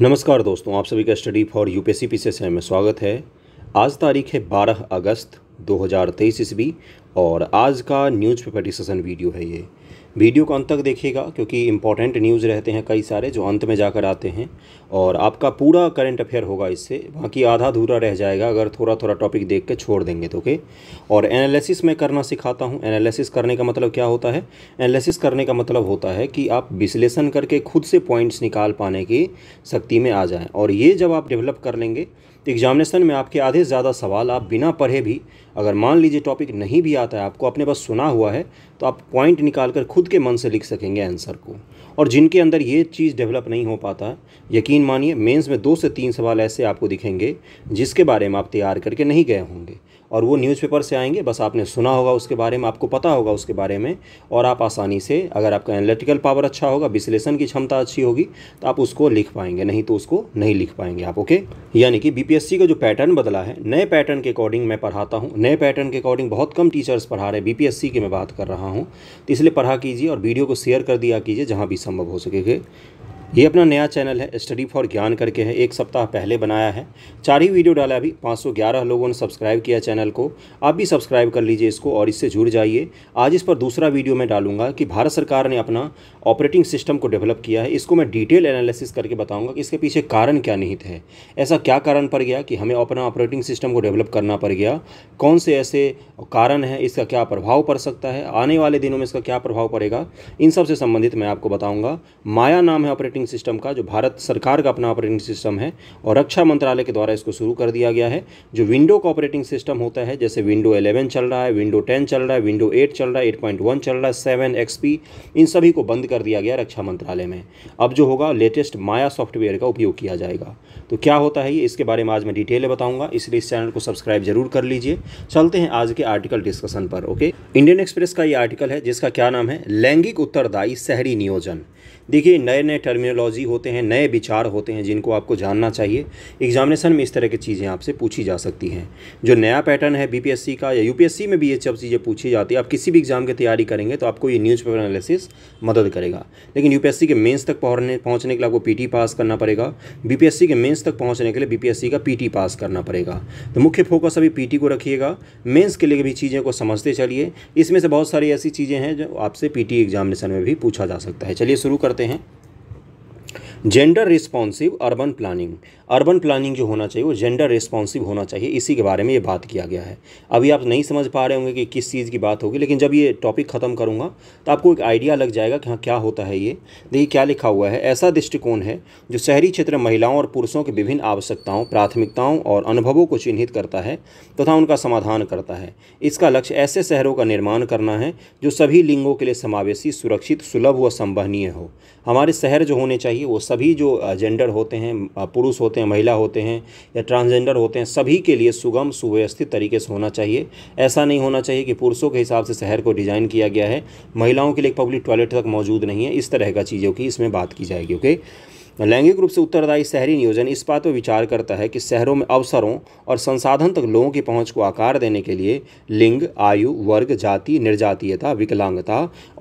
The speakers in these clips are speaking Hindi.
नमस्कार दोस्तों आप सभी का study for you UPSC PCSI में स्वागत है आज तारीख है 12 अगस्त 2023 ईस्वी और आज का न्यूज़पेपर डिस्कशन वीडियो है ये वीडियो को अंत तक देखिएगा क्योंकि इंपॉर्टेंट न्यूज़ रहते हैं कई सारे जो अंत में जाकर आते हैं और आपका पूरा करंट अफेयर होगा इससे बाकी आधा अधूरा रह जाएगा अगर थोड़ा थोड़ा टॉपिक देख के छोड़ देंगे तो ओके और एनालिसिस मैं करना सिखाता हूँ एनालिसिस करने का मतलब क्या होता है एनालिसिस करने का मतलब होता है कि आप विश्लेषण करके खुद से पॉइंट्स निकाल पाने की शक्ति में आ जाएँ और ये जब आप डेवलप कर लेंगे तो एग्जामिनेशन में आपके आधे से ज़्यादा सवाल आप बिना पढ़े भी अगर मान लीजिए टॉपिक नहीं भी आता है आपको अपने पास सुना हुआ है तो आप पॉइंट निकाल कर खुद के मन से लिख सकेंगे आंसर को और जिनके अंदर ये चीज़ डेवलप नहीं हो पाता यकीन मानिए मेंस में दो से तीन सवाल ऐसे आपको दिखेंगे जिसके बारे में आप तैयार करके नहीं गए होंगे और वो न्यूज़पेपर से आएंगे बस आपने सुना होगा उसके बारे में आपको पता होगा उसके बारे में और आप आसानी से अगर आपका एनालिटिकल पावर अच्छा होगा विश्लेषण की क्षमता अच्छी होगी तो आप उसको लिख पाएंगे नहीं तो उसको नहीं लिख पाएंगे आप ओके यानी कि बीपीएससी का जो पैटर्न बदला है नए पैटर्न के अकॉर्डिंग मैं पढ़ाता हूँ नए पैटर्न के अकॉर्डिंग बहुत कम टीचर्स पढ़ा रहे बी की मैं बात कर रहा हूँ तो इसलिए पढ़ा कीजिए और वीडियो को शेयर कर दिया कीजिए जहाँ भी संभव हो सके ये अपना नया चैनल है स्टडी फॉर ज्ञान करके है एक सप्ताह पहले बनाया है चार ही वीडियो डाला अभी 511 लोगों ने सब्सक्राइब किया चैनल को आप भी सब्सक्राइब कर लीजिए इसको और इससे जुड़ जाइए आज इस पर दूसरा वीडियो मैं डालूंगा कि भारत सरकार ने अपना ऑपरेटिंग सिस्टम को डेवलप किया है इसको मैं डिटेल एनालिसिस करके बताऊँगा कि इसके पीछे कारण क्या निहित है ऐसा क्या कारण पड़ गया कि हमें अपना ऑपरेटिंग सिस्टम को डेवलप करना पड़ गया कौन से ऐसे कारण हैं इसका क्या प्रभाव पड़ सकता है आने वाले दिनों में इसका क्या प्रभाव पड़ेगा इन सबसे संबंधित मैं आपको बताऊँगा माया नाम है ऑपरेटिंग ऑपरेटिंग सिस्टम का जो भारत सरकार का अपना ऑपरेटिंग सिस्टम है और रक्षा मंत्रालय के द्वारा इसको शुरू कर दिया गया है जो विंडो का ऑपरेटिंग सिस्टम होता है जैसे विंडो 11 चल रहा है विंडो 10 चल रहा है विंडो 8 चल रहा है 8.1 चल रहा है सेवन एक्सपी इन सभी को बंद कर दिया गया रक्षा मंत्रालय में अब जो होगा लेटेस्ट माया सॉफ्टवेयर का उपयोग किया जाएगा तो क्या होता है ये इसके बारे में आज मैं डिटेल बताऊंगा इसलिए इस चैनल को सब्सक्राइब जरूर कर लीजिए चलते हैं आज के आर्टिकल डिस्कशन पर ओके इंडियन एक्सप्रेस का ये आर्टिकल है जिसका क्या नाम है लैंगिक उत्तरदायी शहरी नियोजन देखिए नए नए टर्मिनल आइडियोलॉजी होते हैं नए विचार होते हैं जिनको आपको जानना चाहिए एग्जामिनेशन में इस तरह की चीज़ें आपसे पूछी जा सकती हैं जो नया पैटर्न है बीपीएससी का या यूपीएससी में भी ये सब चीज़ें पूछी जाती है आप किसी भी एग्ज़ाम की तैयारी करेंगे तो आपको ये न्यूज़ पेपर एनालिसिस मदद करेगा लेकिन यूपीएससी के मेन्स तक पहुँचने पहुँचने के लिए आपको पी पास करना पड़ेगा बी के मेन्स तक पहुँचने के लिए बी का पी पास करना पड़ेगा तो मुख्य फोकस अभी पी को रखिएगा मेन्स के लिए भी चीज़ें को समझते चलिए इसमें से बहुत सारी ऐसी चीज़ें हैं जो आपसे पी एग्जामिनेशन में भी पूछा जा सकता है चलिए शुरू करते हैं gender responsive urban planning urban planning जो होना चाहिए वो जेंडर रिस्पॉन्सिव होना चाहिए इसी के बारे में ये बात किया गया है अभी आप नहीं समझ पा रहे होंगे कि किस चीज़ की बात होगी लेकिन जब ये टॉपिक ख़त्म करूँगा तो आपको एक आइडिया लग जाएगा कि हाँ क्या होता है ये देखिए क्या लिखा हुआ है ऐसा दृष्टिकोण है जो शहरी क्षेत्र महिलाओं और पुरुषों की विभिन्न आवश्यकताओं प्राथमिकताओं और अनुभवों को चिन्हित करता है तथा उनका समाधान करता है इसका लक्ष्य ऐसे शहरों का निर्माण करना है जो सभी लिंगों के लिए समावेशी सुरक्षित सुलभ व संवहनीय हो हमारे शहर जो होने चाहिए वो सभी जो जेंडर होते हैं पुरुष होते हैं हैं महिला होते हैं या ट्रांसजेंडर होते हैं सभी के लिए सुगम सुव्यवस्थित तरीके से होना चाहिए ऐसा नहीं होना चाहिए कि पुरुषों के हिसाब से शहर को डिज़ाइन किया गया है महिलाओं के लिए पब्लिक टॉयलेट तक मौजूद नहीं है इस तरह का चीज़ों की इसमें बात की जाएगी ओके लैंगिक रूप से उत्तरदायी शहरी नियोजन इस बात पर विचार करता है कि शहरों में अवसरों और संसाधन तक लोगों की पहुंच को आकार देने के लिए लिंग आयु वर्ग जाति निर्जातीयता विकलांगता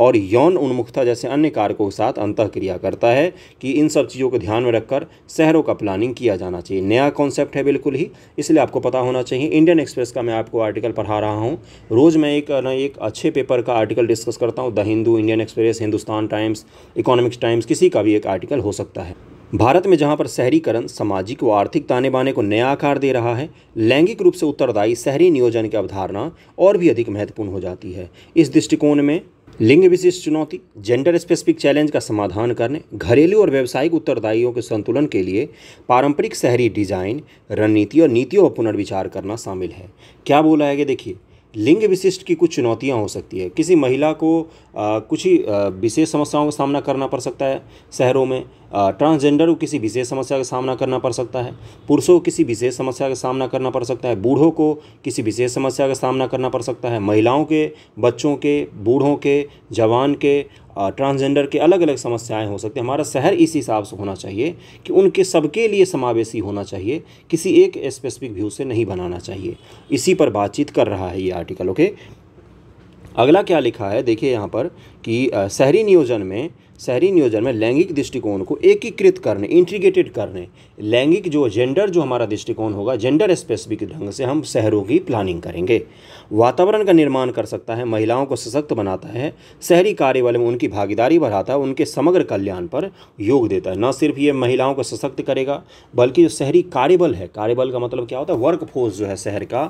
और यौन उन्मुखता जैसे अन्य कारकों के साथ अंतः क्रिया करता है कि इन सब चीज़ों को ध्यान में रखकर शहरों का प्लानिंग किया जाना चाहिए नया कॉन्सेप्ट है बिल्कुल ही इसलिए आपको पता होना चाहिए इंडियन एक्सप्रेस का मैं आपको आर्टिकल पढ़ा रहा हूँ रोज़ मैं एक ना एक अच्छे पेपर का आर्टिकल डिस्कस करता हूँ the Hindu Indian Express Hindustan Times Economics Times किसी का भी एक आर्टिकल हो सकता है भारत में जहां पर शहरीकरण सामाजिक व आर्थिक ताने बाने को नया आकार दे रहा है लैंगिक रूप से उत्तरदायी शहरी नियोजन की अवधारणा और भी अधिक महत्वपूर्ण हो जाती है इस दृष्टिकोण में लिंग विशिष्ट चुनौती जेंडर स्पेसिफिक चैलेंज का समाधान करने घरेलू और व्यावसायिक उत्तरदायियों के संतुलन के लिए पारंपरिक शहरी डिजाइन रणनीति और नीतियों पर पुनर्विचार करना शामिल है क्या बोला है कि देखिए लिंग विशिष्ट की कुछ चुनौतियां हो सकती है किसी महिला को आ, कुछ ही विशेष समस्याओं का सामना करना पड़ सकता है शहरों में ट्रांसजेंडर को किसी विशेष समस्या का सामना करना पड़ सकता है पुरुषों को किसी विशेष समस्या का सामना करना पड़ सकता है बूढ़ों को किसी विशेष समस्या का सामना करना पड़ सकता है महिलाओं के बच्चों के बूढ़ों के जवान के ट्रांसजेंडर के अलग अलग समस्याएं हो सकती हैं हमारा शहर इस हिसाब से होना चाहिए कि उनके सबके लिए समावेशी होना चाहिए किसी एक स्पेसिफिक व्यू से नहीं बनाना चाहिए इसी पर बातचीत कर रहा है ये आर्टिकल ओके अगला क्या लिखा है देखिए यहाँ पर कि शहरी नियोजन में शहरी नियोजन में लैंगिक दृष्टिकोण को एकीकृत करने इंटीग्रेटेड करने लैंगिक जो जेंडर जो हमारा दृष्टिकोण होगा जेंडर स्पेसिफिक ढंग से हम शहरों की प्लानिंग करेंगे वातावरण का निर्माण कर सकता है महिलाओं को सशक्त बनाता है शहरी कार्यबल में उनकी भागीदारी बढ़ाता है उनके समग्र कल्याण पर योग देता है न सिर्फ ये महिलाओं को सशक्त करेगा बल्कि जो शहरी कार्यबल है कार्यबल का मतलब क्या होता है वर्क फोर्स जो है शहर का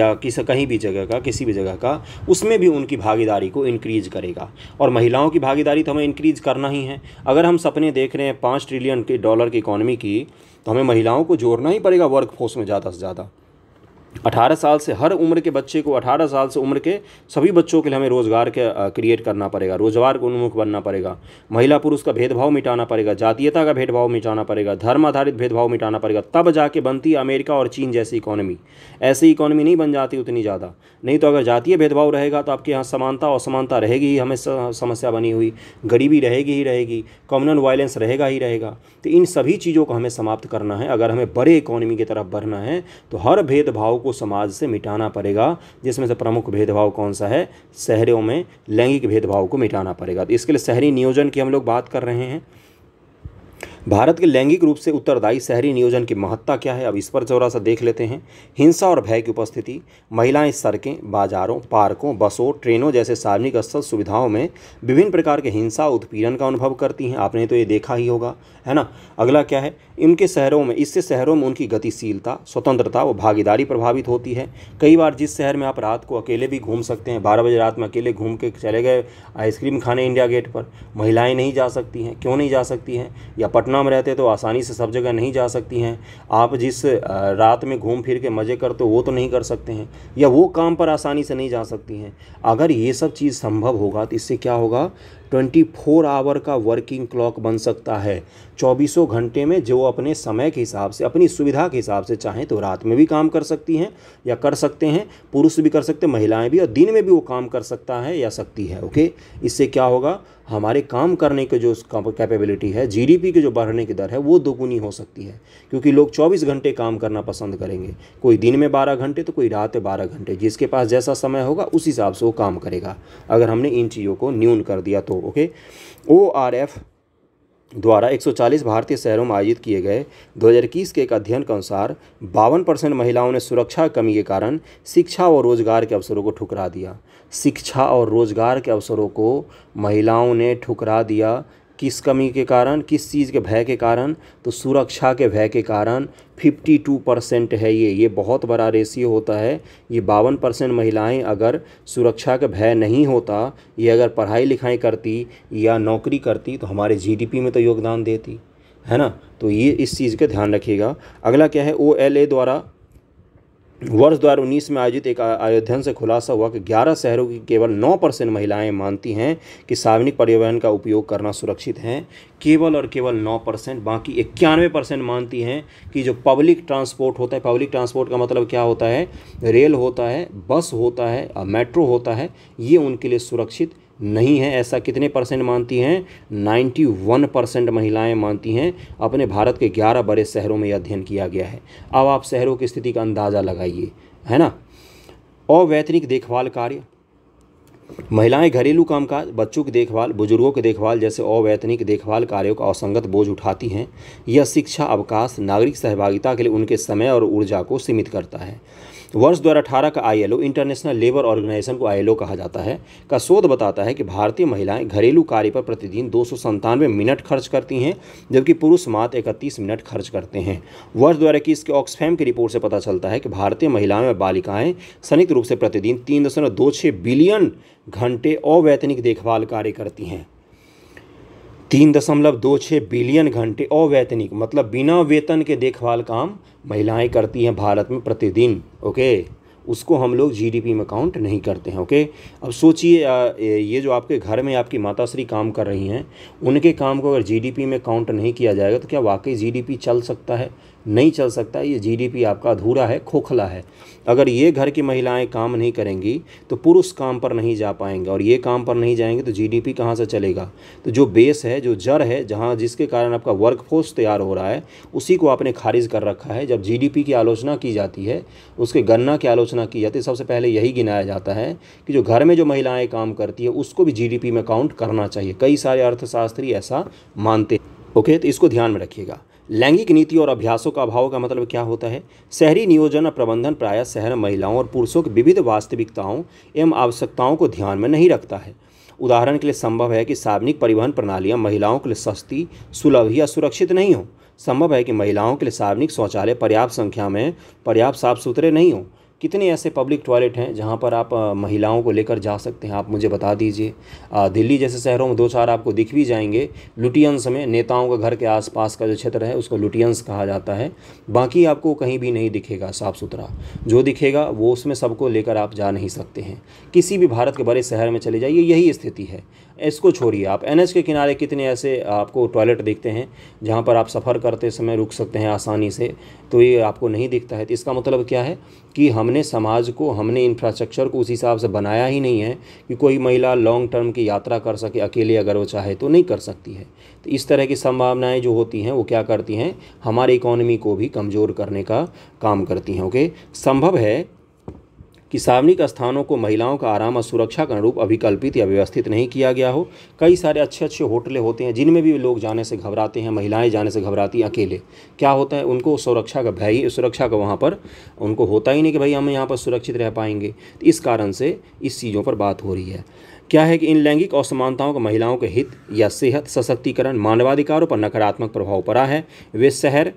या किसी कहीं भी जगह का किसी भी जगह का उसमें भी उनकी भागीदारी को इंक्रीज करेगा और महिलाओं की भागीदारी तो हमें इंक्रीज कर करना ही है अगर हम सपने देख रहे हैं पाँच ट्रिलियन के डॉलर की इकोनॉमी की तो हमें महिलाओं को जोड़ना ही पड़ेगा वर्क फोर्स में ज़्यादा से ज़्यादा अठारह साल से हर उम्र के बच्चे को अठारह साल से उम्र के सभी बच्चों के लिए हमें रोज़गार के क्रिएट करना पड़ेगा रोज़गार को उन्मुख बनना पड़ेगा महिला पुरुष का भेदभाव मिटाना पड़ेगा जातीयता का भेदभाव मिटाना पड़ेगा धर्म आधारित भेदभाव मिटाना पड़ेगा तब जाके बनती है अमेरिका और चीन जैसी इकोनॉमी ऐसी इकोनॉमी नहीं बन जाती उतनी ज़्यादा नहीं तो अगर जातीय भेदभाव रहेगा तो आपके यहाँ समानता और असमानता रहेगी ही हमें समस्या बनी हुई गरीबी रहेगी ही रहेगी कॉमनल वायलेंस रहेगा ही रहेगा तो इन सभी चीज़ों को हमें समाप्त करना है अगर हमें बड़े इकोनॉमी की तरफ बढ़ना है तो हर भेदभाव भेदभाव को समाज से मिटाना पड़ेगा जिसमें से प्रमुख भेदभाव कौन सा है शहरों में लैंगिक भेदभाव को मिटाना पड़ेगा तो इसके लिए शहरी नियोजन की हम लोग बात कर रहे हैं भारत के लैंगिक रूप से उत्तरदायी शहरी नियोजन की महत्ता क्या है अब इस पर जोरा सा देख लेते हैं हिंसा और भय की उपस्थिति महिलाएं सड़कें बाजारों पार्कों बसों ट्रेनों जैसे सार्वजनिक स्थल सुविधाओं में विभिन्न प्रकार के हिंसा उत्पीड़न का अनुभव करती हैं आपने तो ये देखा ही होगा है ना अगला क्या है इनके शहरों में इससे शहरों में उनकी गतिशीलता स्वतंत्रता व भागीदारी प्रभावित होती है कई बार जिस शहर में आप रात को अकेले भी घूम सकते हैं बारह बजे रात में अकेले घूम के चले गए आइसक्रीम खाने इंडिया गेट पर महिलाएँ नहीं जा सकती हैं क्यों नहीं जा सकती हैं या पटना कोरोना में रहते तो आसानी से सब जगह नहीं जा सकती हैं आप जिस रात में घूम फिर के मज़े करते हो वो तो नहीं कर सकते हैं या वो काम पर आसानी से नहीं जा सकती हैं अगर ये सब चीज़ संभव होगा तो इससे क्या होगा ट्वेंटी फोर आवर का वर्किंग क्लॉक बन सकता है चौबीसों घंटे में जो अपने समय के हिसाब से अपनी सुविधा के हिसाब से चाहें तो रात में भी काम कर सकती हैं या कर सकते हैं पुरुष भी कर सकते हैं महिलाएं भी और दिन में भी वो काम कर सकता है या सकती है ओके इससे क्या होगा हमारे काम करने के जो कैपेबिलिटी है जीडीपी के जो बढ़ने की दर है वो दोगुनी हो सकती है क्योंकि लोग 24 घंटे काम करना पसंद करेंगे कोई दिन में 12 घंटे तो कोई रात 12 घंटे जिसके पास जैसा समय होगा उस हिसाब से वो काम करेगा अगर हमने इन चीज़ों को न्यून कर दिया तो ओके ओ आर एफ द्वारा 140 भारतीय शहरों में आयोजित किए गए 2021 के एक अध्ययन के अनुसार बावन परसेंट महिलाओं ने सुरक्षा कमी के कारण शिक्षा और रोजगार के अवसरों को ठुकरा दिया शिक्षा और रोजगार के अवसरों को महिलाओं ने ठुकरा दिया किस कमी के कारण किस चीज़ के भय के कारण तो सुरक्षा के भय के कारण 52 परसेंट है ये ये बहुत बड़ा रेशियो होता है ये बावन परसेंट महिलाएँ अगर सुरक्षा का भय नहीं होता ये अगर पढ़ाई लिखाई करती या नौकरी करती तो हमारे जीडीपी में तो योगदान देती है ना तो ये इस चीज़ का ध्यान रखिएगा अगला क्या है ओ द्वारा वर्ष 2019 में आयोजित एक अयोध्या से खुलासा हुआ कि 11 शहरों की केवल 9 परसेंट महिलाएँ मानती हैं कि सार्वजनिक परिवहन का उपयोग करना सुरक्षित है केवल और केवल 9 परसेंट बाकी इक्यानवे परसेंट मानती हैं कि जो पब्लिक ट्रांसपोर्ट होता है पब्लिक ट्रांसपोर्ट का मतलब क्या होता है रेल होता है बस होता है मेट्रो होता है ये उनके लिए सुरक्षित नहीं है ऐसा कितने परसेंट मानती हैं 91 परसेंट महिलाएँ मानती हैं अपने भारत के 11 बड़े शहरों में अध्ययन किया गया है अब आप शहरों की स्थिति का अंदाज़ा लगाइए है ना अवैतनिक देखभाल कार्य महिलाएं घरेलू कामकाज बच्चों की देखभाल बुजुर्गों की देखभाल जैसे अवैतनिक देखभाल कार्यों का असंगत बोझ उठाती हैं यह शिक्षा अवकाश नागरिक सहभागिता के लिए उनके समय और ऊर्जा को सीमित करता है वर्ष दो हज़ार का आईएलओ इंटरनेशनल लेबर ऑर्गेनाइजेशन को आईएलओ कहा जाता है का शोध बताता है कि भारतीय महिलाएं घरेलू कार्य पर प्रतिदिन दो मिनट खर्च करती हैं जबकि पुरुष मात्र इकतीस मिनट खर्च करते हैं वर्ष दो के ऑक्सफैम की रिपोर्ट से पता चलता है कि भारतीय महिलाएं और बालिकाएं संयुक्त रूप से प्रतिदिन तीन बिलियन घंटे अवैतनिक देखभाल कार्य करती हैं तीन दशमलव दो छः बिलियन घंटे अवैतनिक मतलब बिना वेतन के देखभाल काम महिलाएं करती हैं भारत में प्रतिदिन ओके उसको हम लोग जीडीपी में काउंट नहीं करते हैं ओके अब सोचिए ये जो आपके घर में आपकी माताश्री काम कर रही हैं उनके काम को अगर जीडीपी में काउंट नहीं किया जाएगा तो क्या वाकई जीडीपी चल सकता है नहीं चल सकता ये जीडीपी आपका अधूरा है खोखला है अगर ये घर की महिलाएं काम नहीं करेंगी तो पुरुष काम पर नहीं जा पाएंगे और ये काम पर नहीं जाएंगे तो जीडीपी कहाँ से चलेगा तो जो बेस है जो जड़ है जहाँ जिसके कारण आपका वर्कफोर्स तैयार हो रहा है उसी को आपने खारिज कर रखा है जब जी की आलोचना की जाती है उसके गणना की आलोचना की जाती है सबसे पहले यही गिनाया जाता है कि जो घर में जो महिलाएँ काम करती है उसको भी जी में काउंट करना चाहिए कई सारे अर्थशास्त्री ऐसा मानते हैं ओके तो इसको ध्यान में रखिएगा लैंगिक नीति और अभ्यासों का अभाव का मतलब क्या होता है शहरी नियोजन और प्रबंधन प्रायः शहर महिलाओं और पुरुषों की विविध वास्तविकताओं एवं आवश्यकताओं को ध्यान में नहीं रखता है उदाहरण के लिए संभव है कि सार्वजनिक परिवहन प्रणालियाँ महिलाओं के लिए सस्ती सुलभ या सुरक्षित नहीं हों संभव है कि महिलाओं के लिए सार्वजनिक शौचालय पर्याप्त संख्या में पर्याप्त साफ सुथरे नहीं हों कितने ऐसे पब्लिक टॉयलेट हैं जहाँ पर आप महिलाओं को लेकर जा सकते हैं आप मुझे बता दीजिए दिल्ली जैसे शहरों में दो चार आपको दिख भी जाएंगे लुटियंस में नेताओं के घर के आसपास का जो क्षेत्र है उसको लुटियंस कहा जाता है बाकी आपको कहीं भी नहीं दिखेगा साफ़ सुथरा जो दिखेगा वो उसमें सबको लेकर आप जा नहीं सकते हैं किसी भी भारत के बड़े शहर में चले जाइए यही स्थिति है इसको छोड़िए आप एन के किनारे कितने ऐसे आपको टॉयलेट देखते हैं जहाँ पर आप सफ़र करते समय रुक सकते हैं आसानी से तो ये आपको नहीं दिखता है तो इसका मतलब क्या है कि हमने समाज को हमने इंफ्रास्ट्रक्चर को उस हिसाब से बनाया ही नहीं है कि कोई महिला लॉन्ग टर्म की यात्रा कर सके अकेले अगर वो चाहे तो नहीं कर सकती है तो इस तरह की संभावनाएँ जो होती हैं वो क्या करती हैं हमारी इकोनॉमी को भी कमज़ोर करने का काम करती हैं ओके संभव है कि सार्वजनिक स्थानों को महिलाओं का आराम और सुरक्षा का अनुरूप अभिकल्पित या व्यवस्थित नहीं किया गया हो कई सारे अच्छे अच्छे होटलें होते हैं जिनमें भी लोग जाने से घबराते हैं महिलाएं जाने से घबराती हैं अकेले क्या होता है उनको सुरक्षा का भय सुरक्षा का वहाँ पर उनको होता ही नहीं कि भाई हम यहाँ पर सुरक्षित रह पाएंगे तो इस कारण से इस चीज़ों पर बात हो रही है क्या है कि इन लैंगिक असमानताओं का महिलाओं के हित या सेहत सशक्तिकरण मानवाधिकारों पर नकारात्मक प्रभाव पड़ा है वे शहर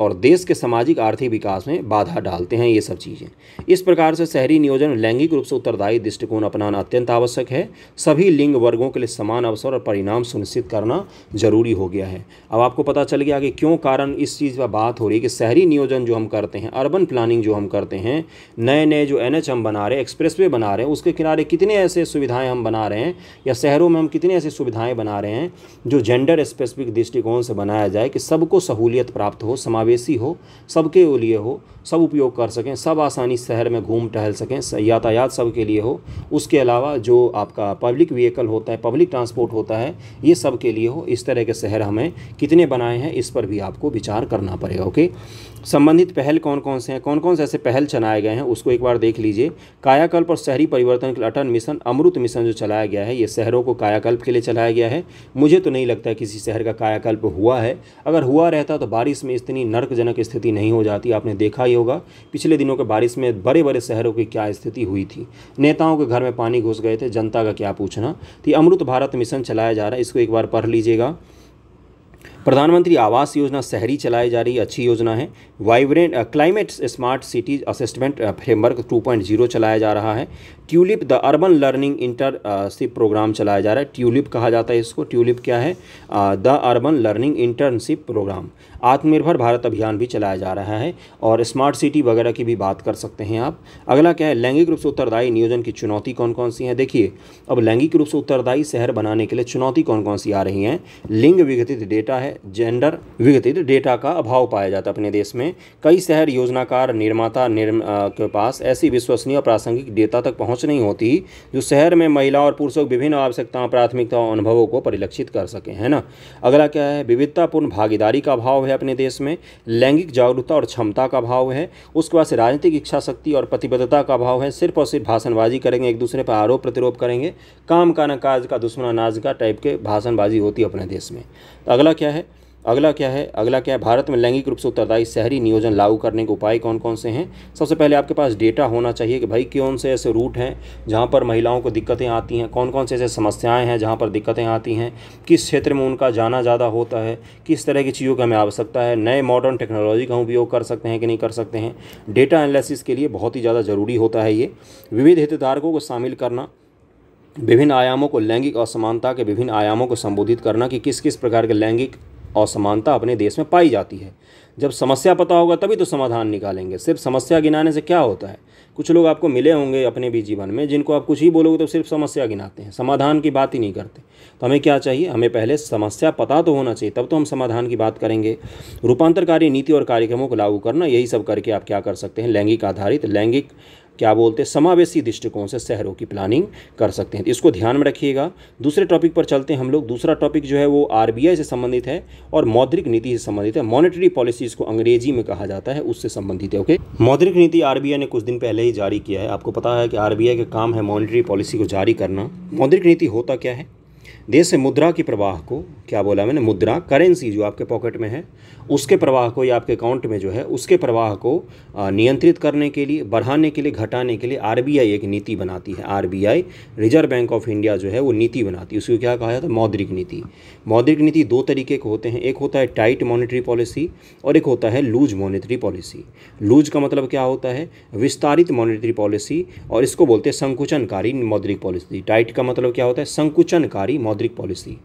और देश के सामाजिक आर्थिक विकास में बाधा डालते हैं ये सब चीज़ें इस प्रकार से शहरी नियोजन लैंगिक रूप से उत्तरदायी दृष्टिकोण अपनाना अत्यंत आवश्यक है सभी लिंग वर्गों के लिए समान अवसर और परिणाम सुनिश्चित करना जरूरी हो गया है अब आपको पता चल गया कि क्यों कारण इस चीज़ पर बात हो रही है कि शहरी नियोजन जो हम करते हैं अर्बन प्लानिंग जो हम करते हैं नए नए जो एन हम बना रहे हैं एक्सप्रेस बना रहे हैं उसके किनारे कितने ऐसे सुविधाएँ हम बना रहे हैं या शहरों में हम कितने ऐसी सुविधाएँ बना रहे हैं जो जेंडर स्पेसिफिक दृष्टिकोण से बनाया जाए कि सबको सहूलियत प्राप्त हो समाज समावेशी हो सबके लिए हो सब उपयोग कर सकें सब आसानी शहर में घूम टहल सकें यातायात सब के लिए हो उसके अलावा जो आपका पब्लिक व्हीकल होता है पब्लिक ट्रांसपोर्ट होता है ये सब के लिए हो इस तरह के शहर हमें कितने बनाए हैं इस पर भी आपको विचार करना पड़ेगा ओके संबंधित पहल कौन कौन से हैं कौन कौन से ऐसे पहल चलाए गए हैं उसको एक बार देख लीजिए कायाकल्प और शहरी परिवर्तन के लिए अटल मिशन अमृत मिशन जो चलाया गया है ये शहरों को कायाकल्प के लिए चलाया गया है मुझे तो नहीं लगता किसी शहर का कायाकल्प हुआ है अगर हुआ रहता तो बारिश में इतनी नर्कजनक स्थिति नहीं हो जाती आपने देखा ही होगा पिछले दिनों के बारिश में बड़े बड़े शहरों की क्या स्थिति हुई थी नेताओं के घर में पानी घुस गए थे जनता का क्या पूछना तो अमृत भारत मिशन चलाया जा रहा है इसको एक बार पढ़ लीजिएगा प्रधानमंत्री आवास योजना शहरी चलाई जा रही अच्छी योजना है vibrant climate smart cities assessment framework 2.0 चलाया जा रहा है TULIP the urban learning internship programme चलाया जा रहा है ट्यूलिप कहा जाता है इसको ट्यूलिप क्या है the urban learning internship programme आत्मनिर्भर भारत अभियान भी चलाया जा रहा है और स्मार्ट सिटी वगैरह की भी बात कर सकते हैं आप अगला क्या है लैंगिक रूप से उत्तरदायी नियोजन की चुनौती कौन कौन सी है देखिए अब लैंगिक रूप से उत्तरदायी शहर बनाने के लिए चुनौती कौन कौन सी आ रही हैं लिंग विघटित डेटा है जेंडर विघटित डेटा का अभाव पाया जाता है अपने देश में कई शहर योजनाकार निर्माता के पास ऐसी विश्वसनीय और प्रासंगिक डेटा तक पहुँच नहीं होती जो शहर में महिला और पुरुषों की विभिन्न आवश्यकताओं प्राथमिकताओं अनुभवों को परिलक्षित कर सकें है ना अगला क्या है विविधतापूर्ण भागीदारी का अभाव है है अपने देश में लैंगिक जागरूकता और क्षमता का भाव है उसके बाद से राजनीतिक इच्छा शक्ति और प्रतिबद्धता का भाव है सिर्फ और सिर्फ भाषणबाजी करेंगे एक दूसरे पर आरोप प्रतिरोप करेंगे काम का नकाज का दुश्मन अनाज का टाइप के भाषणबाजी होती है अपने देश में तो अगला क्या है अगला क्या है अगला क्या है भारत में लैंगिक रूप से उत्तरदायी शहरी नियोजन लागू करने के उपाय कौन कौन से हैं सबसे पहले आपके पास डेटा होना चाहिए कि भाई कौन से ऐसे रूट हैं जहाँ पर महिलाओं को दिक्कतें आती हैं कौन कौन से ऐसे समस्याएं हैं जहाँ पर दिक्कतें आती हैं किस क्षेत्र में उनका जाना ज़्यादा होता है किस तरह की चीज़ों की हमें आवश्यकता है नए मॉडर्न टेक्नोलॉजी का उपयोग कर सकते हैं कि नहीं कर सकते हैं डेटा एनालिसिस के लिए बहुत ही ज़्यादा ज़रूरी होता है ये विविध हितधारकों को शामिल करना विभिन्न आयामों को लैंगिक असमानता के विभिन्न आयामों को संबोधित करना कि किस किस प्रकार के लैंगिक असमानता अपने देश में पाई जाती है जब समस्या पता होगा तभी तो समाधान निकालेंगे सिर्फ समस्या गिनाने से क्या होता है कुछ लोग आपको मिले होंगे अपने भी जीवन में जिनको आप कुछ ही बोलोगे तो सिर्फ समस्या गिनाते हैं समाधान की बात ही नहीं करते तो हमें क्या चाहिए हमें पहले समस्या पता तो होना चाहिए तब तो हम समाधान की बात करेंगे रूपांतरकारी नीति और कार्यक्रमों को लागू करना यही सब करके आप क्या कर सकते हैं लैंगिक आधारित लैंगिक क्या बोलते हैं समावेशी दृष्टिकोण से शहरों की प्लानिंग कर सकते हैं इसको ध्यान में रखिएगा दूसरे टॉपिक पर चलते हैं हम लोग दूसरा टॉपिक जो है वो आरबीआई से संबंधित है और मौद्रिक नीति से संबंधित है मॉनेटरी पॉलिसीज़ को अंग्रेजी में कहा जाता है उससे संबंधित है ओके मौद्रिक नीति आर ने कुछ दिन पहले ही जारी किया है आपको पता है कि आरबीआई का काम है मॉनिटरी पॉलिसी को जारी करना मौद्रिक नीति होता क्या है देश से मुद्रा की प्रवाह को क्या बोला मैंने मुद्रा करेंसी जो आपके पॉकेट में है उसके प्रवाह को या आपके अकाउंट में जो है उसके प्रवाह को नियंत्रित करने के लिए बढ़ाने के लिए घटाने के लिए आरबीआई एक नीति बनाती है RBI Reserve Bank of India जो है वो नीति बनाती है उसको क्या कहा जाता है मौद्रिक नीति मौद्रिक नीति दो तरीके के होते हैं एक होता है टाइट मॉनेटरी पॉलिसी और एक होता है लूज मॉनेटरी पॉलिसी लूज का मतलब क्या होता है विस्तारित मॉनेटरी पॉलिसी और इसको बोलते हैं संकुचनकारी मौद्रिक पॉलिसी टाइट का मतलब क्या होता है संकुचनकारी मौद्रिक पॉलिसी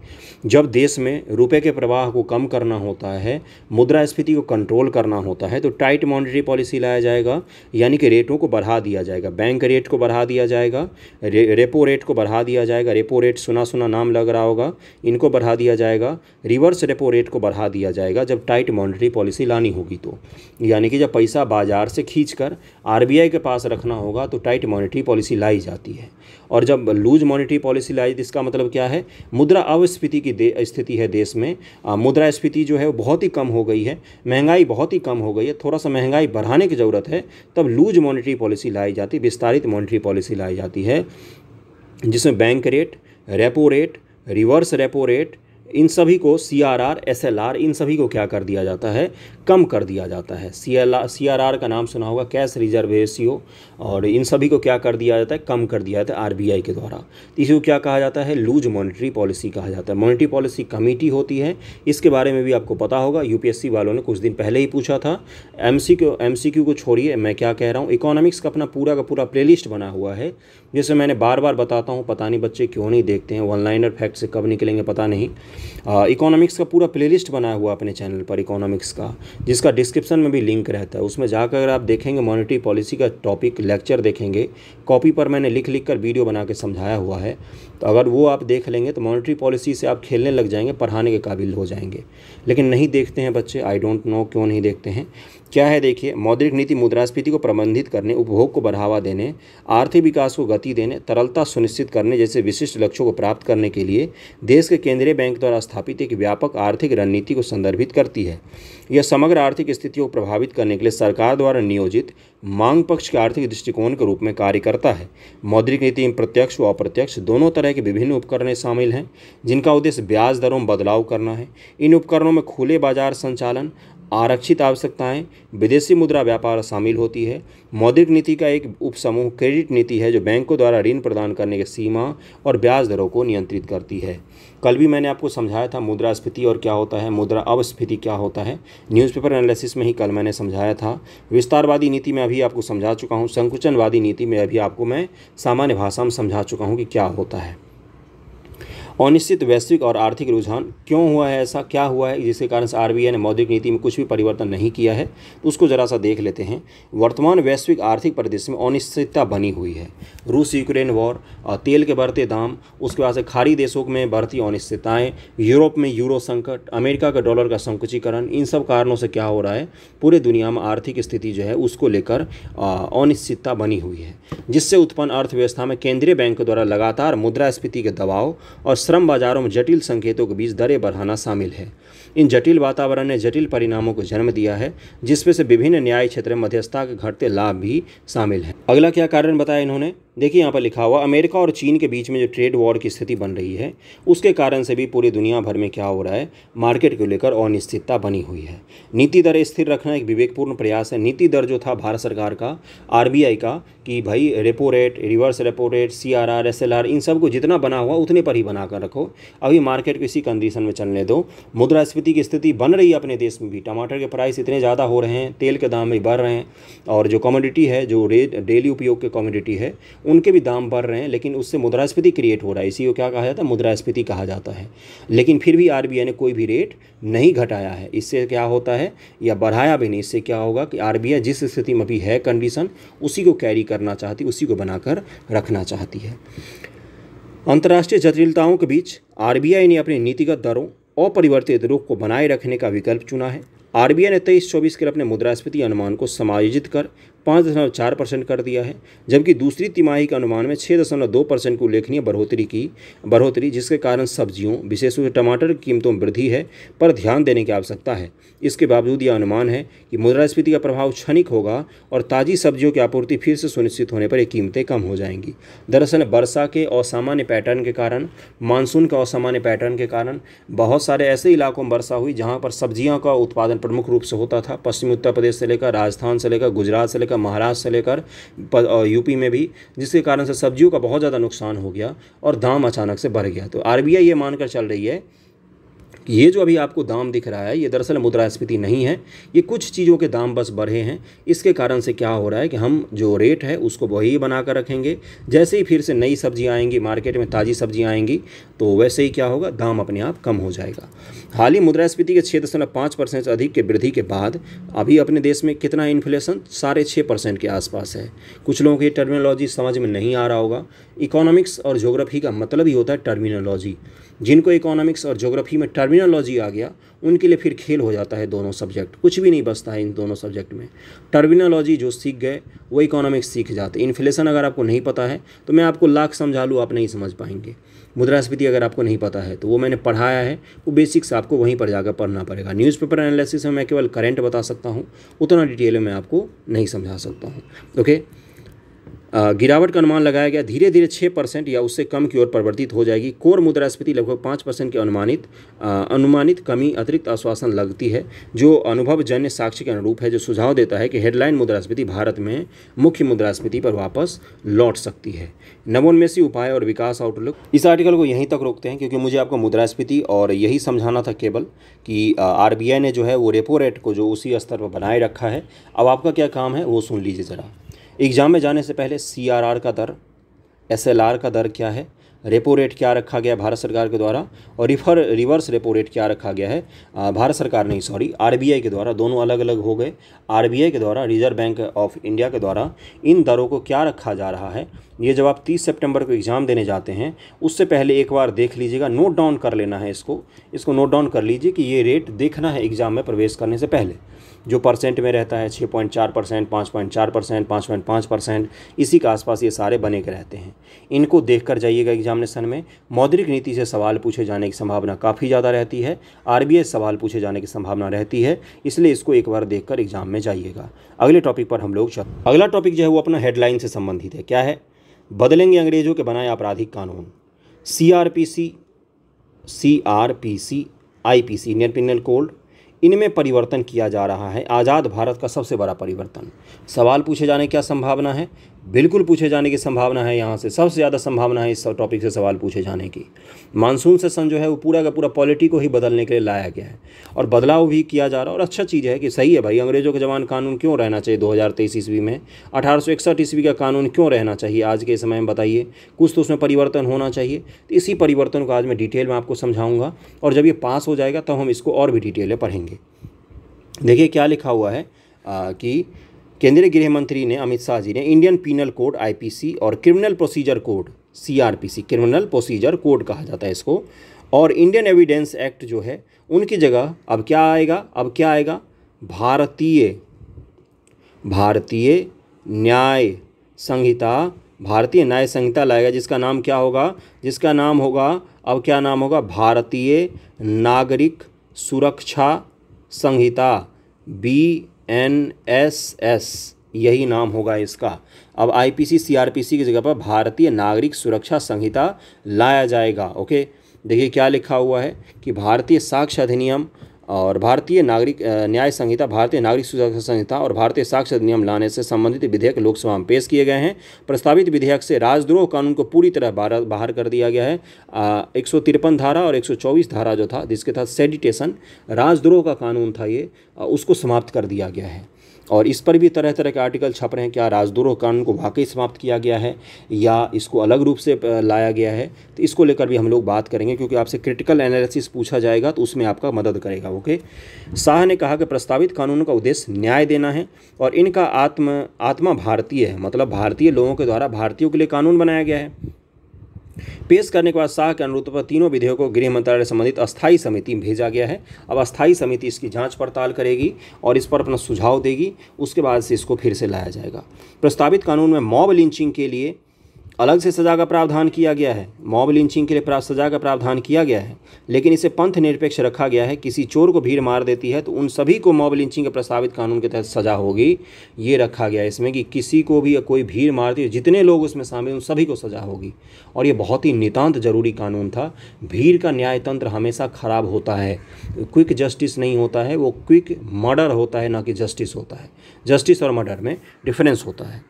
जब देश में रुपये के प्रवाह को कम करना होता है मुद्रास्फीति को कंट्रोल करना होता है तो टाइट मॉनिटरी पॉलिसी लाया जाएगा यानी कि रेटों को बढ़ा दिया जाएगा बैंक रेट को बढ़ा दिया जाएगा रेपो रेट को बढ़ा दिया जाएगा रेपो रेट सुना सुना नाम लग रहा होगा इनको बढ़ा दिया दिया जाएगा रिवर्स रेपो रेट को बढ़ा दिया जाएगा जब टाइट मॉनेटरी पॉलिसी लानी होगी तो यानी कि जब पैसा बाजार से खींच कर आरबीआई के पास रखना होगा तो टाइट मॉनेटरी पॉलिसी लाई जाती है और जब लूज मॉनेटरी पॉलिसी लाई इसका मतलब क्या है मुद्रा अवस्फीति की स्थिति है देश में मुद्रास्फीति जो है वो बहुत ही कम हो गई है महंगाई बहुत ही कम हो गई है थोड़ा सा महंगाई बढ़ाने की ज़रूरत है तब लूज मॉनेटरी पॉलिसी लाई जाती विस्तारित मॉनेटरी पॉलिसी लाई जाती है जिसमें bank rate repo rate reverse repo rate इन सभी को C R R S L R इन सभी को क्या कर दिया जाता है कम कर दिया जाता है C L C R R का नाम सुना होगा कैश रिजर्व रेशियो और इन सभी को क्या कर दिया जाता है कम कर दिया जाता है आर बी आई के द्वारा इसी को क्या कहा जाता है लूज मॉनिटरी पॉलिसी कहा जाता है मॉनिटरी पॉलिसी कमेटी होती है इसके बारे में भी आपको पता होगा यू पी एस सी वालों ने कुछ दिन पहले ही पूछा था M C Q M C Q को छोड़िए मैं क्या कह रहा हूँ इकोनॉमिक्स का अपना पूरा का पूरा प्ले लिस्ट बना हुआ है जिसे मैंने बार बार बताता हूँ पता नहीं बच्चे क्यों नहीं देखते हैं ऑनलाइन फैक्ट से कब निकलेंगे पता नहीं इकोनॉमिक्स का पूरा प्ले लिस्ट बनाया हुआ अपने चैनल पर इकोनॉमिक्स का जिसका डिस्क्रिप्शन में भी लिंक रहता है उसमें जाकर अगर आप देखेंगे मॉनिटरी पॉलिसी का टॉपिक लेक्चर देखेंगे कॉपी पर मैंने लिख लिख कर वीडियो बना के समझाया हुआ है तो अगर वो आप देख लेंगे तो मॉनिटरी पॉलिसी से आप खेलने लग जाएंगे पढ़ाने के काबिल हो जाएंगे लेकिन नहीं देखते हैं बच्चे आई डोंट नो क्यों नहीं देखते हैं क्या है देखिए मौद्रिक नीति मुद्रास्फीति को प्रबंधित करने उपभोग को बढ़ावा देने आर्थिक विकास को गति देने तरलता सुनिश्चित करने जैसे विशिष्ट लक्ष्यों को प्राप्त करने के लिए देश के केंद्रीय बैंक द्वारा स्थापित एक व्यापक आर्थिक रणनीति को संदर्भित करती है यह समग्र आर्थिक स्थिति को प्रभावित करने के लिए सरकार द्वारा नियोजित मांग पक्ष के आर्थिक दृष्टिकोण के रूप में कार्य करता है मौद्रिक नीति में प्रत्यक्ष व अप्रत्यक्ष दोनों तरह के विभिन्न उपकरण शामिल हैं जिनका उद्देश्य ब्याज दरों में बदलाव करना है इन उपकरणों में खुले बाजार संचालन आरक्षित आवश्यकताएं विदेशी मुद्रा व्यापार शामिल होती है मौद्रिक नीति का एक उपसमूह क्रेडिट नीति है जो बैंकों द्वारा ऋण प्रदान करने की सीमा और ब्याज दरों को नियंत्रित करती है कल भी मैंने आपको समझाया था मुद्रास्फीति और क्या होता है मुद्रा अवस्फीति क्या होता है न्यूज़पेपर एनालिसिस में ही कल मैंने समझाया था विस्तारवादी नीति में अभी आपको समझा चुका हूँ संकुचनवादी नीति में अभी आपको मैं सामान्य भाषा में समझा चुका हूँ कि क्या होता है अनिश्चित वैश्विक और आर्थिक रुझान क्यों हुआ है ऐसा क्या हुआ है जिसके कारण से आर ने मौद्रिक नीति में कुछ भी परिवर्तन नहीं किया है तो उसको ज़रा सा देख लेते हैं वर्तमान वैश्विक आर्थिक परिदृश्य में अनिश्चितता बनी हुई है रूस यूक्रेन वॉर तेल के बढ़ते दाम उसके बाद से खाड़ी देशों में बढ़ती अनिश्चितताएँ यूरोप में यूरो संकट अमेरिका का डॉलर का संकुचीकरण इन सब कारणों से क्या हो रहा है पूरे दुनिया में आर्थिक स्थिति जो है उसको लेकर अनिश्चितता बनी हुई है जिससे उत्पन्न अर्थव्यवस्था में केंद्रीय बैंक द्वारा लगातार मुद्रास्फीति के दबाव और श्रम बाजारों में जटिल संकेतों के बीच दरें बढ़ाना शामिल है इन जटिल वातावरण ने जटिल परिणामों को जन्म दिया है जिसमें से विभिन्न न्याय क्षेत्र में मध्यस्थता के घटते लाभ भी शामिल हैं अगला क्या कारण बताया इन्होंने देखिए यहाँ पर लिखा हुआ अमेरिका और चीन के बीच में जो ट्रेड वॉर की स्थिति बन रही है उसके कारण से भी पूरी दुनिया भर में क्या हो रहा है मार्केट को लेकर अनिश्चितता बनी हुई है नीति दर स्थिर रखना एक विवेकपूर्ण प्रयास है नीति दर जो था भारत सरकार का आर का कि भाई repo rate reverse repo rate C R R S L R इन सब को जितना बना हुआ उतने पर ही बना कर रखो अभी मार्केट को इसी कंडीशन में चलने दो मुद्रास्फीति की स्थिति बन रही है अपने देश में भी टमाटर के प्राइस इतने ज़्यादा हो रहे हैं तेल के दाम भी बढ़ रहे हैं और जो कमोडिटी है जो डेली उपयोग के कमोडिटी है उनके भी दाम बढ़ रहे हैं लेकिन उससे मुद्रास्फीति क्रिएट हो रहा है इसी को क्या कहा जाता है मुद्रास्फीति कहा जाता है लेकिन फिर भी आर ने कोई भी रेट नहीं घटाया है इससे क्या होता है या बढ़ाया भी नहीं इससे क्या होगा कि आर जिस स्थिति में भी है कंडीशन उसी को कैरी करना चाहती उसी को बनाकर रखना चाहती है अंतर्राष्ट्रीय जटिलताओं के बीच आर ने अपने नीतिगत दरों अपरिवर्तित रुख को बनाए रखने का विकल्प चुना है आरबीआई ने तेईस चौबीस के लिए अपने मुद्रास्फीति अनुमान को समायोजित कर पाँच दशमलव चार परसेंट कर दिया है जबकि दूसरी तिमाही के अनुमान में छः दशमलव दो परसेंट की उल्लेखनीय बढ़ोतरी की बढ़ोतरी जिसके कारण सब्जियों विशेष रूप से टमाटर की कीमतों में वृद्धि है पर ध्यान देने की आवश्यकता है इसके बावजूद यह अनुमान है कि मुद्रास्फीति का प्रभाव क्षणिक होगा और ताज़ी सब्जियों की आपूर्ति फिर से सुनिश्चित होने पर ये कीमतें कम हो जाएंगी दरअसल वर्षा के असामान्य पैटर्न के कारण मानसून के असामान्य पैटर्न के कारण बहुत सारे ऐसे इलाकों में वर्षा हुई जहाँ पर सब्जियों का उत्पादन प्रमुख रूप से होता था पश्चिमी उत्तर प्रदेश से लेकर राजस्थान से लेकर गुजरात से लेकर महाराष्ट्र से लेकर यूपी में भी जिसके कारण से सब्जियों का बहुत ज़्यादा नुकसान हो गया और दाम अचानक से बढ़ गया तो आर ये मानकर चल रही है ये जो अभी आपको दाम दिख रहा है ये दरअसल मुद्रास्फीति नहीं है ये कुछ चीज़ों के दाम बस बढ़े हैं इसके कारण से क्या हो रहा है कि हम जो रेट है उसको वही बनाकर रखेंगे जैसे ही फिर से नई सब्जी आएंगी मार्केट में ताज़ी सब्जी आएंगी तो वैसे ही क्या होगा दाम अपने आप कम हो जाएगा हाल ही मुद्रास्फीति के छः दशमलव पाँच परसेंट से अधिक के वृद्धि के बाद अभी अपने देश में कितना इन्फ्लेशन साढ़े छः परसेंट के आसपास है कुछ लोगों को ये टर्मिनोलॉजी समझ में नहीं आ रहा होगा इकोनॉमिक्स और ज्योग्राफी का मतलब ही होता है टर्मिनोलॉजी जिनको इकोनॉमिक्स और ज्योग्राफी में टर्मिनोलॉजी आ गया उनके लिए फिर खेल हो जाता है दोनों सब्जेक्ट कुछ भी नहीं बचता है इन दोनों सब्जेक्ट में टर्मिनोलॉजी जो सीख गए वो इकोनॉमिक्स सीख जाते इन्फ्लेशन अगर आपको नहीं पता है तो मैं आपको लाख समझा लूँ आप नहीं समझ पाएंगे मुद्रास्फीति अगर आपको नहीं पता है तो वो मैंने पढ़ाया है वो बेसिक्स आपको वहीं पर जाकर पढ़ना पड़ेगा न्यूज़पेपर एनालिसिस में मैं केवल करेंट बता सकता हूँ उतना डिटेल में आपको नहीं समझा सकता हूँ ओके गिरावट का अनुमान लगाया गया धीरे धीरे छः परसेंट या उससे कम की ओर परिवर्तित हो जाएगी कोर मुद्रास्फीति लगभग पाँच परसेंट की अनुमानित अनुमानित कमी अतिरिक्त आश्वासन लगती है जो अनुभव जन्य साक्ष्य के अनुरूप है जो सुझाव देता है कि हेडलाइन मुद्रास्फीति भारत में मुख्य मुद्रास्फीति पर वापस लौट सकती है नवोन्मेषी उपाय और विकास आउटलुक इस आर्टिकल को यहीं तक रोकते हैं क्योंकि मुझे आपको मुद्रास्फीति और यही समझाना था केवल कि आर ने जो है वो रेपो रेट को जो उसी स्तर पर बनाए रखा है अब आपका क्या काम है वो सुन लीजिए ज़रा एग्ज़ाम में जाने से पहले सी का दर एस का दर क्या है रेपो रेट क्या रखा गया भारत सरकार के द्वारा और रिफर रिवर्स रेपो रेट क्या रखा गया है भारत सरकार नहीं सॉरी आरबीआई के द्वारा दोनों अलग अलग हो गए आरबीआई के द्वारा रिजर्व बैंक ऑफ इंडिया के द्वारा इन दरों को क्या रखा जा रहा है ये जब आप 30 सितंबर को एग्ज़ाम देने जाते हैं उससे पहले एक बार देख लीजिएगा नोट डाउन कर लेना है इसको इसको नोट डाउन कर लीजिए कि ये रेट देखना है एग्ज़ाम में प्रवेश करने से पहले जो परसेंट में रहता है छः पॉइंट चार परसेंट पाँच पॉइंट चार परसेंट पाँच पॉइंट पाँच परसेंट इसी के आसपास ये सारे बने के रहते हैं इनको देख कर जाइएगा एग्जामिनेशन में मौद्रिक नीति से सवाल पूछे जाने की संभावना काफ़ी ज़्यादा रहती है आर सवाल पूछे जाने की संभावना रहती है इसलिए इसको एक बार देख एग्ज़ाम में जाइएगा अगले टॉपिक पर हम लोग चल अगला टॉपिक जो है वो अपना हेडलाइन से संबंधित है क्या है बदलेंगे अंग्रेज़ों के बनाए आपराधिक कानून C R P C C R P C I P C Indian penal code इनमें परिवर्तन किया जा रहा है आज़ाद भारत का सबसे बड़ा परिवर्तन सवाल पूछे जाने की क्या संभावना है बिल्कुल पूछे जाने की संभावना है यहाँ से सबसे ज़्यादा संभावना है इस टॉपिक से सवाल पूछे जाने की मानसून सेशन जो है वो पूरा का पूरा पॉलिटी को ही बदलने के लिए लाया गया है और बदलाव भी किया जा रहा है और अच्छा चीज़ है कि सही है भाई अंग्रेज़ों के जवान कानून क्यों रहना चाहिए दो हज़ार तेईस ईस्वी में अठारह ईस्वी का कानून क्यों रहना चाहिए आज के समय में बताइए कुछ तो उसमें परिवर्तन होना चाहिए तो इसी परिवर्तन को आज मैं डिटेल में आपको समझाऊँगा और जब ये पास हो जाएगा तब तो हम इसको और भी डिटेल में पढ़ेंगे देखिए क्या लिखा हुआ है कि केंद्रीय गृह मंत्री ने अमित शाह जी ने इंडियन पीनल कोड आईपीसी और criminal procedure code CrPC criminal procedure code कहा जाता है इसको और इंडियन एविडेंस एक्ट जो है उनकी जगह अब क्या आएगा अब क्या आएगा भारतीय भारतीय न्याय संहिता भारतीय न्याय संहिता लाएगा जिसका नाम क्या होगा जिसका नाम होगा अब क्या नाम होगा Bharatiya Nagarik Suraksha Sanhita B N S S यही नाम होगा इसका अब आईपीसी सीआरपीसी की जगह पर भारतीय नागरिक सुरक्षा संहिता लाया जाएगा ओके देखिए क्या लिखा हुआ है कि भारतीय साक्ष्य अधिनियम और भारतीय नागरिक न्याय संहिता भारतीय नागरिक सुरक्षा संहिता और भारतीय साक्ष्य अधिनियम लाने से संबंधित विधेयक लोकसभा में पेश किए गए हैं प्रस्तावित विधेयक से राजद्रोह कानून को पूरी तरह बाहर कर दिया गया है एक धारा और 124 धारा जो था जिसके तहत सेडिटेशन राजद्रोह का कानून था ये उसको समाप्त कर दिया गया है और इस पर भी तरह तरह के आर्टिकल छप रहे हैं क्या राजद्रोह कानून को वाकई समाप्त किया गया है या इसको अलग रूप से लाया गया है तो इसको लेकर भी हम लोग बात करेंगे क्योंकि आपसे क्रिटिकल एनालिसिस पूछा जाएगा तो उसमें आपका मदद करेगा ओके शाह ने कहा कि प्रस्तावित कानूनों का उद्देश्य न्याय देना है और इनका आत्म आत्मा भारतीय है मतलब भारतीय लोगों के द्वारा भारतीयों के लिए कानून बनाया गया है पेश करने के बाद शाह के अनुरोध पर तीनों विधेयकों को गृह मंत्रालय संबंधित अस्थायी समिति में भेजा गया है अब अस्थायी समिति इसकी जांच पड़ताल करेगी और इस पर अपना सुझाव देगी उसके बाद से इसको फिर से लाया जाएगा प्रस्तावित कानून में मॉब लिंचिंग के लिए अलग से सजा का प्रावधान किया गया है मॉब लिंचिंग के लिए सजा का प्रावधान किया गया है लेकिन इसे पंथ निरपेक्ष रखा गया है किसी चोर को भीड़ मार देती है तो उन सभी को मॉब लिंचिंग के प्रस्तावित कानून के तहत सजा होगी ये रखा गया है इसमें कि किसी को भी कोई भीड़ मारती है जितने लोग उसमें शामिल उन सभी को सजा होगी और ये बहुत ही नितान्त जरूरी कानून था भीड़ का न्यायतंत्र हमेशा खराब होता है क्विक जस्टिस नहीं होता है वो क्विक मर्डर होता है ना कि जस्टिस होता है जस्टिस और मर्डर में डिफरेंस होता है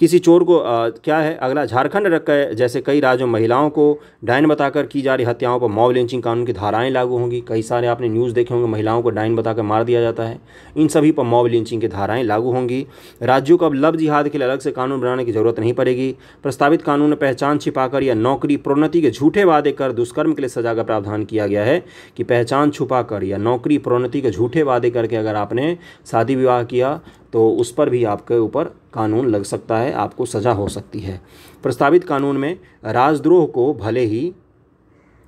किसी चोर को आ, क्या है अगला झारखंड रख जैसे कई राज्यों महिलाओं को डाइन बताकर की जा रही हत्याओं पर मॉब लिंचिंग कानून की धाराएं लागू होंगी कई सारे आपने न्यूज़ देखे होंगे महिलाओं को डाइन बताकर मार दिया जाता है इन सभी पर मॉब लिंचिंग की धाराएँ लागू होंगी राज्यों को अब लव जिहाद के लिए अलग से कानून बनाने की जरूरत नहीं पड़ेगी प्रस्तावित कानून में पहचान छिपाकर या नौकरी प्रोन्नति के झूठे वादे कर दुष्कर्म के लिए सजा का प्रावधान किया गया है कि पहचान छुपाकर या नौकरी प्रोन्नति के झूठे वादे करके अगर आपने शादी विवाह किया तो उस पर भी आपके ऊपर कानून लग सकता है आपको सज़ा हो सकती है प्रस्तावित कानून में राजद्रोह को भले ही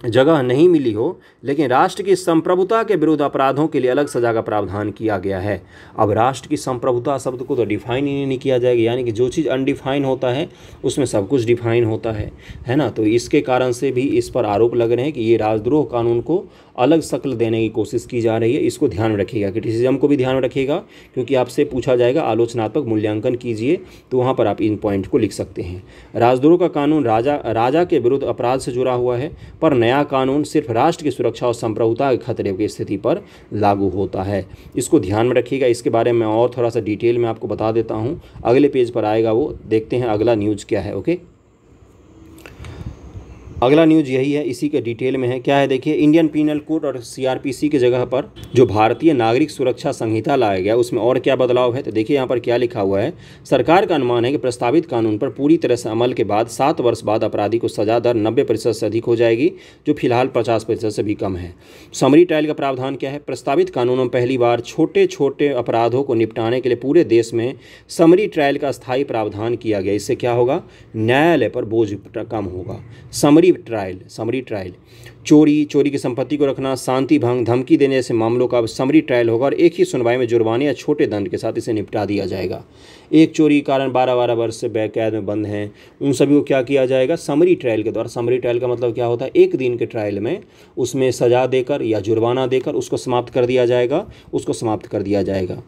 जगह नहीं मिली हो लेकिन राष्ट्र की संप्रभुता के विरुद्ध अपराधों के लिए अलग सजा का प्रावधान किया गया है अब राष्ट्र की संप्रभुता शब्द को तो डिफाइन ही नहीं किया जाएगा यानी कि जो चीज़ अनडिफाइन होता है उसमें सब कुछ डिफाइन होता है है ना तो इसके कारण से भी इस पर आरोप लग रहे हैं कि ये राजद्रोह कानून को अलग शक्ल देने की कोशिश की जा रही है इसको ध्यान रखिएगा क्रिटिसिज्म को भी ध्यान रखिएगा क्योंकि आपसे पूछा जाएगा आलोचनात्मक मूल्यांकन कीजिए तो वहाँ पर आप इन पॉइंट को लिख सकते हैं राजद्रोह का कानून राजा राजा के विरुद्ध अपराध से जुड़ा हुआ है पर नया कानून सिर्फ राष्ट्र की सुरक्षा और संप्रभुता के खतरे की स्थिति पर लागू होता है इसको ध्यान में रखिएगा इसके बारे में और थोड़ा सा डिटेल में आपको बता देता हूँ अगले पेज पर आएगा वो देखते हैं अगला न्यूज़ क्या है ओके अगला न्यूज यही है इसी के डिटेल में है क्या है देखिए इंडियन पीनल कोड और सीआरपीसी की जगह पर जो भारतीय नागरिक सुरक्षा संहिता लाया गया उसमें और क्या बदलाव है तो देखिए यहाँ पर क्या लिखा हुआ है सरकार का अनुमान है कि प्रस्तावित कानून पर पूरी तरह से अमल के बाद सात वर्ष बाद अपराधी को सजा दर नब्बे प्रतिशत से अधिक हो जाएगी जो फिलहाल पचास प्रतिशत से भी कम है समरी ट्रायल का प्रावधान क्या है प्रस्तावित कानूनों में पहली बार छोटे छोटे अपराधों को निपटाने के लिए पूरे देश में समरी ट्रायल का स्थायी प्रावधान किया गया इससे क्या होगा न्यायालय पर बोझ कम होगा summary summary trial summary trial चोरी चोरी की संपत्ति को रखना शांति भंग धमकी देने जैसे मामलों का अब समरी ट्रायल होगा और एक ही सुनवाई में जुर्माने या छोटे दंड के साथ इसे निपटा दिया जाएगा एक चोरी के कारण बारह बारह वर्ष से बैकैद में बंद हैं उन सभी को क्या किया जाएगा समरी ट्रायल के द्वारा समरी ट्रायल का मतलब क्या होता है एक दिन के ट्रायल में उसमें सजा देकर या जुर्माना देकर उसको समाप्त कर दिया जाएगा उसको समाप्त कर दिया जाएगा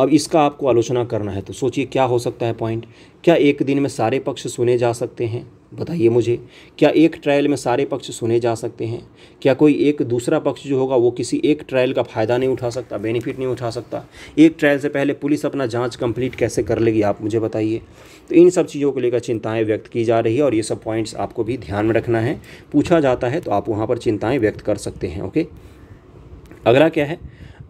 अब इसका आपको आलोचना करना है तो सोचिए क्या हो सकता है पॉइंट क्या एक दिन में सारे पक्ष सुने जा सकते हैं बताइए मुझे क्या एक ट्रायल में सारे पक्ष सुने जा सकते हैं क्या कोई एक दूसरा पक्ष जो होगा वो किसी एक ट्रायल का फ़ायदा नहीं उठा सकता बेनिफिट नहीं उठा सकता एक ट्रायल से पहले पुलिस अपना जांच कंप्लीट कैसे कर लेगी आप मुझे बताइए तो इन सब चीज़ों को लेकर चिंताएँ व्यक्त की जा रही है और ये सब पॉइंट्स आपको भी ध्यान में रखना है पूछा जाता है तो आप वहाँ पर चिंताएँ व्यक्त कर सकते हैं ओके अगला क्या है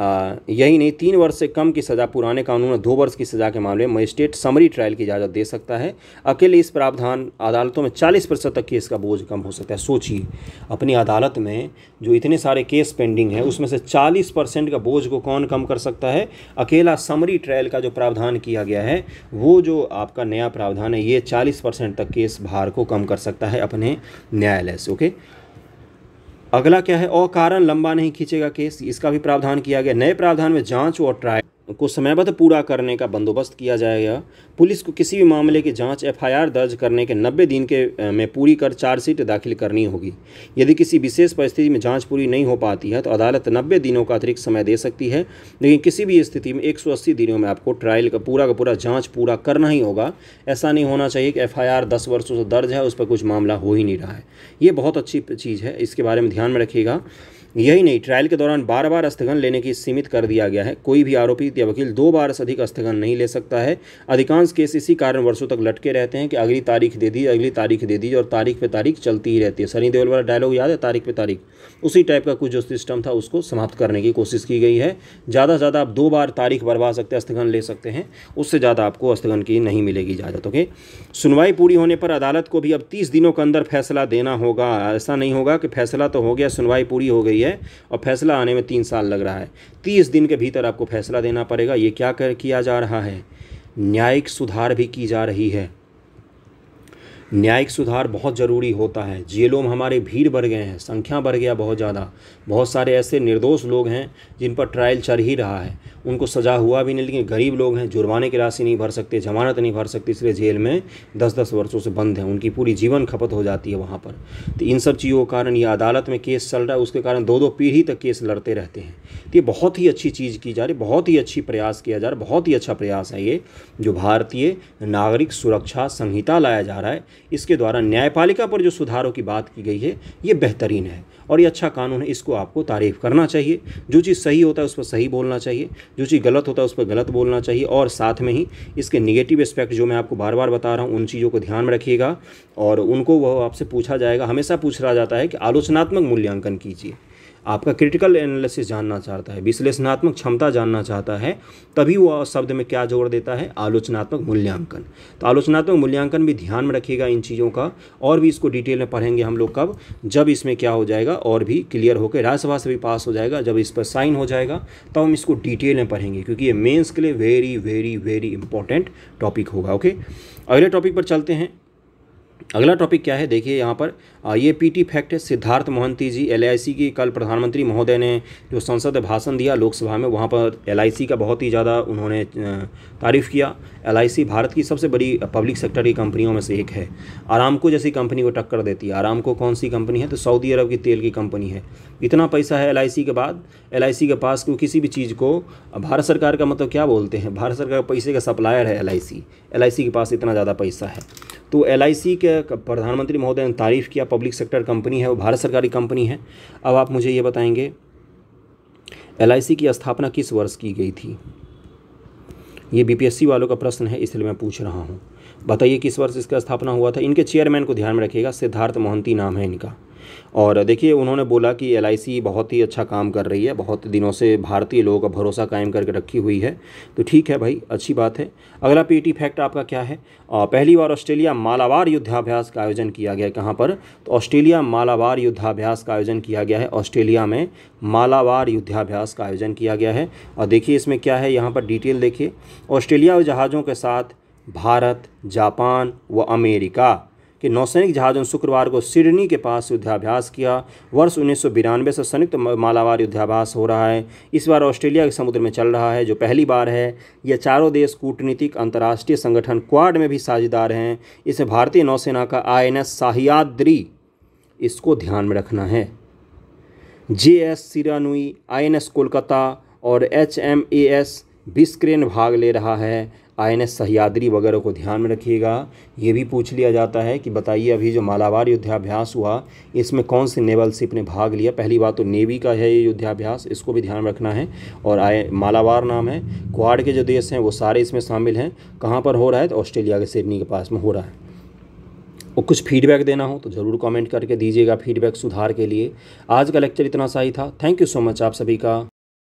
यही नहीं तीन वर्ष से कम की सज़ा पुराने कानून में दो वर्ष की सज़ा के मामले में मजिस्ट्रेट समरी ट्रायल की इजाज़त दे सकता है अकेले इस प्रावधान अदालतों में 40 प्रतिशत तक केस का बोझ कम हो सकता है सोचिए अपनी अदालत में जो इतने सारे केस पेंडिंग है उसमें से 40 परसेंट का बोझ को कौन कम कर सकता है अकेला समरी ट्रायल का जो प्रावधान किया गया है वो जो आपका नया प्रावधान है ये चालीस तक केस भार को कम कर सकता है अपने न्यायालय से ओके अगला क्या है अकारण लंबा नहीं खींचेगा केस इसका भी प्रावधान किया गया नए प्रावधान में जांच और ट्रायल को समयबद्ध पूरा करने का बंदोबस्त किया जाएगा पुलिस को किसी भी मामले की जांच एफआईआर दर्ज करने के 90 दिन के में पूरी कर चार्जशीट दाखिल करनी होगी यदि किसी विशेष परिस्थिति में जांच पूरी नहीं हो पाती है तो अदालत 90 दिनों का अतिरिक्त समय दे सकती है लेकिन किसी भी स्थिति में एक दिनों में आपको ट्रायल का पूरा का पूरा जाँच पूरा करना ही होगा ऐसा नहीं होना चाहिए कि एफ आई वर्षों से दर्ज है उस पर कुछ मामला हो ही नहीं रहा है ये बहुत अच्छी चीज़ है इसके बारे में ध्यान में रखिएगा यही नहीं ट्रायल के दौरान बार बार स्थगन लेने की सीमित कर दिया गया है कोई भी आरोपी या वकील दो बार से अधिक स्थगन नहीं ले सकता है अधिकांश केस इसी कारण वर्षों तक लटके रहते हैं कि अगली तारीख दे दी अगली तारीख दे दी और तारीख पे तारीख चलती ही रहती है सनी देवल वाला डायलॉग याद है तारीख पे तारीख उसी टाइप का कुछ जो सिस्टम था उसको समाप्त करने की कोशिश की गई है ज़्यादा से ज़्यादा आप दो बार तारीख बढ़वा सकते हैं स्थगन ले सकते हैं उससे ज़्यादा आपको स्थगन की नहीं मिलेगी इजाज़त ओके सुनवाई पूरी होने पर अदालत को भी अब तीस दिनों के अंदर फैसला देना होगा ऐसा नहीं होगा कि फैसला तो हो गया सुनवाई पूरी हो गई है है और फैसला आने में तीन साल लग रहा है तीस दिन के भीतर आपको फैसला देना पड़ेगा ये क्या कर किया जा रहा है न्यायिक सुधार भी की जा रही है न्यायिक सुधार बहुत ज़रूरी होता है जेलों में हमारे भीड़ बढ़ गए हैं संख्या बढ़ गया बहुत ज़्यादा बहुत सारे ऐसे निर्दोष लोग हैं जिन पर ट्रायल चल ही रहा है उनको सज़ा हुआ भी नहीं लेकिन गरीब लोग हैं जुर्माने की राशि नहीं भर सकते जमानत नहीं भर सकती इसलिए जेल में दस दस वर्षों से बंद हैं उनकी पूरी जीवन खपत हो जाती है वहाँ पर तो इन सब चीज़ों के कारण ये अदालत में केस चल रहा है उसके कारण दो दो पीढ़ी तक केस लड़ते रहते हैं तो ये बहुत ही अच्छी चीज़ की जा रही बहुत ही अच्छी प्रयास किया जा रहा है बहुत ही अच्छा प्रयास है ये जो भारतीय नागरिक सुरक्षा संहिता लाया जा रहा है इसके द्वारा न्यायपालिका पर जो सुधारों की बात की गई है ये बेहतरीन है और ये अच्छा कानून है इसको आपको तारीफ करना चाहिए जो चीज़ सही होता है उस पर सही बोलना चाहिए जो चीज़ गलत होता है उस पर गलत बोलना चाहिए और साथ में ही इसके निगेटिव एस्पेक्ट जो मैं आपको बार बार बता रहा हूँ उन चीज़ों को ध्यान में रखिएगा और उनको वह आपसे पूछा जाएगा हमेशा पूछ रहा जाता है कि आलोचनात्मक मूल्यांकन कीजिए आपका क्रिटिकल एनालिसिस जानना चाहता है विश्लेषणात्मक क्षमता जानना चाहता है तभी वह शब्द में क्या जोड़ देता है आलोचनात्मक मूल्यांकन तो आलोचनात्मक मूल्यांकन भी ध्यान में रखिएगा इन चीज़ों का और भी इसको डिटेल में पढ़ेंगे हम लोग कब जब इसमें क्या हो जाएगा और भी क्लियर होकर राज्यसभा से भी पास हो जाएगा जब इस पर साइन हो जाएगा तब हम इसको डिटेल में पढ़ेंगे क्योंकि ये मेन्स के लिए very very very important topic होगा ओके अगले टॉपिक पर चलते हैं अगला टॉपिक क्या है देखिए यहाँ पर ये पीटी फैक्ट है सिद्धार्थ मोहंती जी एलआईसी की कल प्रधानमंत्री महोदय ने जो संसद भाषण दिया लोकसभा में वहाँ पर एलआईसी का बहुत ही ज़्यादा उन्होंने तारीफ़ किया एलआईसी भारत की सबसे बड़ी पब्लिक सेक्टर की कंपनियों में से एक है आरामको जैसी कंपनी को टक्कर देती है आरामको कौन सी कंपनी है तो सऊदी अरब की तेल की कंपनी है इतना पैसा है एल के बाद एल के पास को किसी भी चीज़ को भारत सरकार का मतलब क्या बोलते हैं भारत सरकार पैसे का सप्लायर है एल आई के पास इतना ज़्यादा पैसा है तो एल के प्रधानमंत्री महोदय ने तारीफ़ किया पब्लिक सेक्टर कंपनी है वो भारत सरकारी कंपनी है अब आप मुझे ये बताएंगे एल की स्थापना किस वर्ष की गई थी ये बीपीएससी वालों का प्रश्न है इसलिए मैं पूछ रहा हूँ बताइए किस वर्ष इसका स्थापना हुआ था इनके चेयरमैन को ध्यान में रखिएगा सिद्धार्थ मोहंती नाम है इनका और देखिए उन्होंने बोला कि एल बहुत ही अच्छा काम कर रही है बहुत दिनों से भारतीय लोगों का भरोसा कायम करके रखी हुई है तो ठीक है भाई अच्छी बात है अगला टी फैक्ट e आपका क्या है पहली बार ऑस्ट्रेलिया मालाबार युद्धाभ्यास का आयोजन किया गया कहाँ पर तो ऑस्ट्रेलिया मालाबार युद्धाभ्यास का आयोजन किया गया है ऑस्ट्रेलिया में मालाबार युद्धाभ्यास का आयोजन किया गया है और देखिए इसमें क्या है यहाँ पर डिटेल देखिए ऑस्ट्रेलिया जहाज़ों के साथ भारत जापान व अमेरिका के नौसैनिक जहाज़ों ने शुक्रवार को सिडनी के पास युद्धाभ्यास किया वर्ष उन्नीस से संयुक्त तो मालावार युद्धाभ्यास हो रहा है इस बार ऑस्ट्रेलिया के समुद्र में चल रहा है जो पहली बार है यह चारों देश कूटनीतिक अंतर्राष्ट्रीय संगठन क्वाड में भी साझेदार हैं इसे भारतीय नौसेना का आई एन इसको ध्यान में रखना है जे एस सिरानुई आई कोलकाता और एच एम ए एस बिस्क्रेन भाग ले रहा है आयन सहयाद्री वगैरह को ध्यान में रखिएगा ये भी पूछ लिया जाता है कि बताइए अभी जो मालाबार युद्धाभ्यास हुआ इसमें कौन सी नेवल शिप ने भाग लिया पहली बात तो नेवी का है ये युद्धाभ्यास इसको भी ध्यान में रखना है और आए मालाबार नाम है क्वाड के जो देश हैं वो सारे इसमें शामिल हैं कहाँ पर हो रहा है तो ऑस्ट्रेलिया के सिडनी के पास में हो रहा है और कुछ फीडबैक देना हो तो ज़रूर कमेंट करके दीजिएगा फीडबैक सुधार के लिए आज का लेक्चर इतना सा ही था थैंक यू सो मच आप सभी का